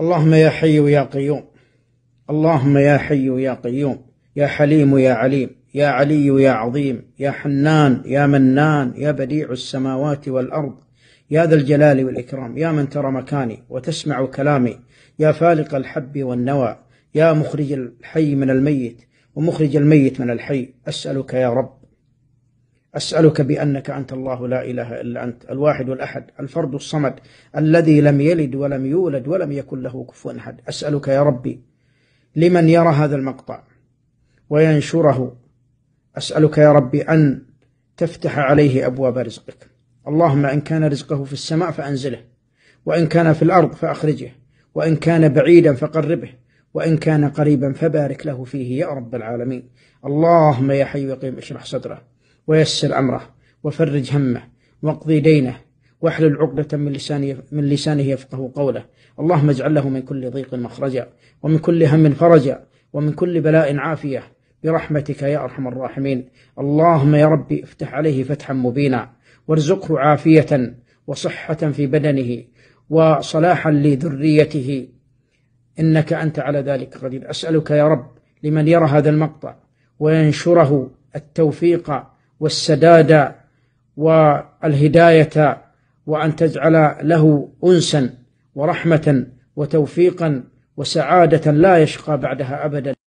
اللهم يا حي يا قيوم اللهم يا حي يا قيوم يا حليم يا عليم يا علي يا عظيم يا حنان يا منان يا بديع السماوات والارض يا ذا الجلال والاكرام يا من ترى مكاني وتسمع كلامي يا فالق الحب والنوى يا مخرج الحي من الميت ومخرج الميت من الحي اسالك يا رب أسألك بأنك أنت الله لا إله إلا أنت الواحد الأحد الفرد الصمد الذي لم يلد ولم يولد ولم يكن له كفوا أحد أسألك يا ربي لمن يرى هذا المقطع وينشره أسألك يا ربي أن تفتح عليه أبواب رزقك اللهم إن كان رزقه في السماء فأنزله وإن كان في الأرض فأخرجه وإن كان بعيدا فقربه وإن كان قريبا فبارك له فيه يا رب العالمين اللهم يا حي يقيم اشرح صدره ويسر أمره وفرج همه واقضي دينه واحلل عقدة من لسانه من لسانه يفقه قوله، اللهم اجعل له من كل ضيق مخرجا، ومن كل هم فرجا، ومن كل بلاء عافية، برحمتك يا أرحم الراحمين، اللهم يا ربي افتح عليه فتحا مبينا، وارزقه عافية وصحة في بدنه، وصلاحا لذريته، إنك أنت على ذلك قدير، أسألك يا رب لمن يرى هذا المقطع وينشره التوفيق والسداد والهداية وأن تجعل له أنسا ورحمة وتوفيقا وسعادة لا يشقى بعدها أبدا